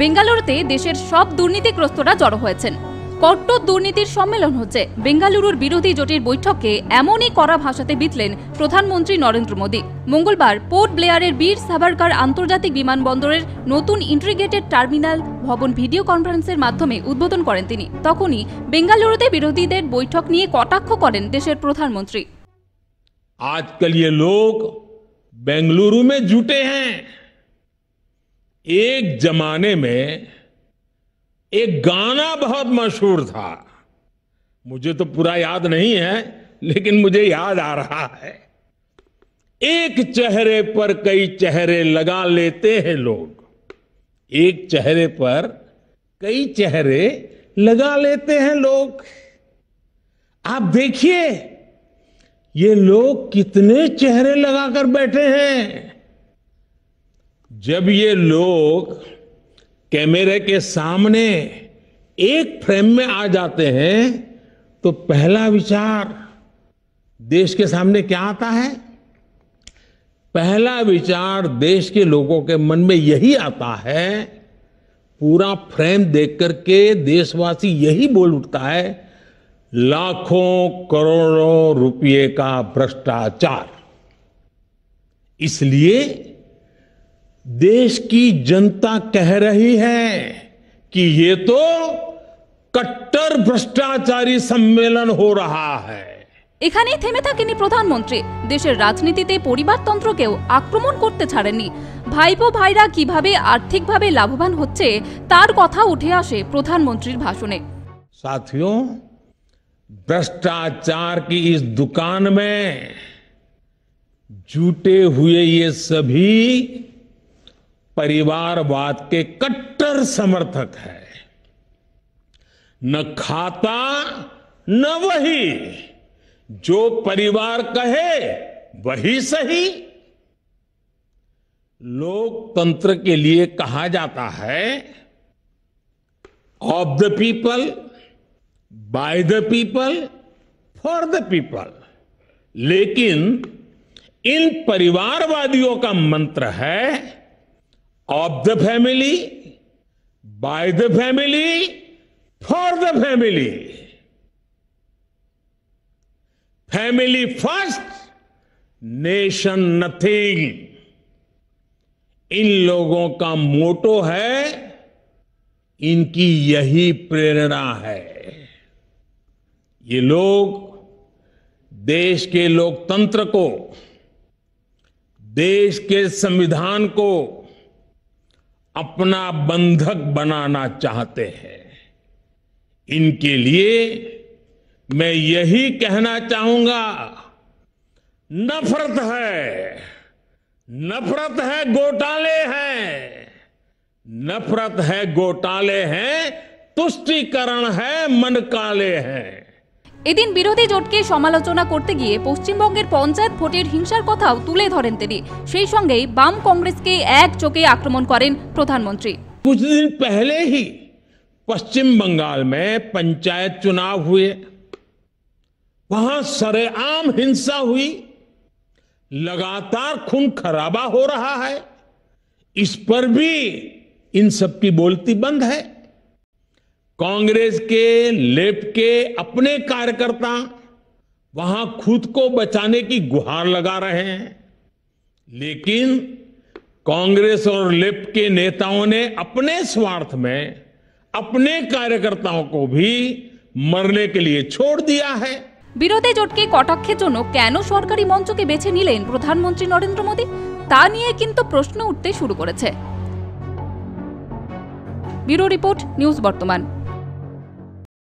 বেঙ্গালুরুতে দেশের সব দুর্নীতিগ্রস্তরা জড়ো হয়েছেন কট্টর দুর্নীতির সম্মেলন হচ্ছে বেঙ্গালুরুর বিরোধী জোটের বৈঠককে এমনই কড়া ভাষাতে বিতলেন প্রধানমন্ত্রী নরেন্দ্র মোদী মঙ্গলবার পোর্ট ব্লেয়ারের বীর সাভারকার আন্তর্জাতিক বিমানবন্দরের নতুন ইন্টিগ্রেটেড টার্মিনাল ভবন ভিডিও কনফারেন্সের মাধ্যমে উদ্বোধন করেন তিনি তখনই বেঙ্গালুরুতে বিরোধীদের বৈঠক নিয়ে কটাক্ষ করেন দেশের প্রধানমন্ত্রী আজকাল ইয়ে লোক বেঙ্গালুরু মে জুটে হ্যাঁ एक जमाने में एक गाना बहुत मशहूर था मुझे तो पूरा याद नहीं है लेकिन मुझे याद आ रहा है एक चेहरे पर कई चेहरे लगा लेते हैं लोग एक चेहरे पर कई चेहरे लगा लेते हैं लोग आप देखिए ये लोग कितने चेहरे लगाकर बैठे हैं जब ये लोग कैमरे के सामने एक फ्रेम में आ जाते हैं तो पहला विचार देश के सामने क्या आता है पहला विचार देश के लोगों के मन में यही आता है पूरा फ्रेम देख करके देशवासी यही बोल उठता है लाखों करोड़ों रुपये का भ्रष्टाचार इसलिए देश की जनता कह रही है कि ये तो कट्टर भ्रष्टाचारी सम्मेलन हो रहा है এখানেই থেমে থাকেনি প্রধানমন্ত্রী দেশের রাজনীতিতে পরিবারতন্ত্রকেও আক্রমণ করতে ছাড়েননি ভাইপো ভাইরা কিভাবে আর্থিকভাবে লাভবান হচ্ছে তার কথা উঠে আসে প্রধানমন্ত্রীর ভাষণে সাথিও भ्रष्टाचार की इस दुकान में जुटे हुए ये सभी परिवारवाद के कट्टर समर्थक है न खाता न वही जो परिवार कहे वही सही लोकतंत्र के लिए कहा जाता है of the people by the people for the people लेकिन इन परिवारवादियों का मंत्र है of the family by the family for the family family first nation nothing इन लोगों का मोटो है इनकी यही प्रेरणा है ये लोग देश के लोकतंत्र को देश के संविधान को अपना बंधक बनाना चाहते हैं इनके लिए मैं यही कहना चाहूंगा नफरत है नफरत है घोटाले हैं नफरत है घोटाले हैं तुष्टिकरण है मन काले हैं এদিন বিরোধী জোটকে সমালোচনা করতে গিয়ে পশ্চিমবঙ্গের পঞ্চায়েত ভোটের হিংসার কথাও তুলে ধরেন তিনি সেই সঙ্গেই বাম কংগ্রেসকে এক চোখে আক্রমণ করেন প্রধানমন্ত্রী कुछ दिन पहले ही पश्चिम बंगाल में पंचायत चुनाव हुए वहां सरेआम हिंसा हुई लगातार खून खराबा हो रहा है इस पर भी इन सबकी बोलती बंद है कांग्रेस के लेफ्ट के अपने कार्यकर्ता वहां खुद को बचाने की गुहार लगा रहे हैं लेकिन कांग्रेस और लेफ्ट के नेताओं ने अपने स्वार्थ में अपने कार्यकर्ताओं को भी मरने के लिए छोड़ दिया है বিরোধী জোটকে কটাক্ষের জন্য কেন সরকারি মঞ্চকে বেছে নিলেন প্রধানমন্ত্রী নরেন্দ্র মোদী তা নিয়ে কিন্তু প্রশ্ন উঠতে শুরু করেছে ব্যুরো রিপোর্ট নিউজ বর্তমান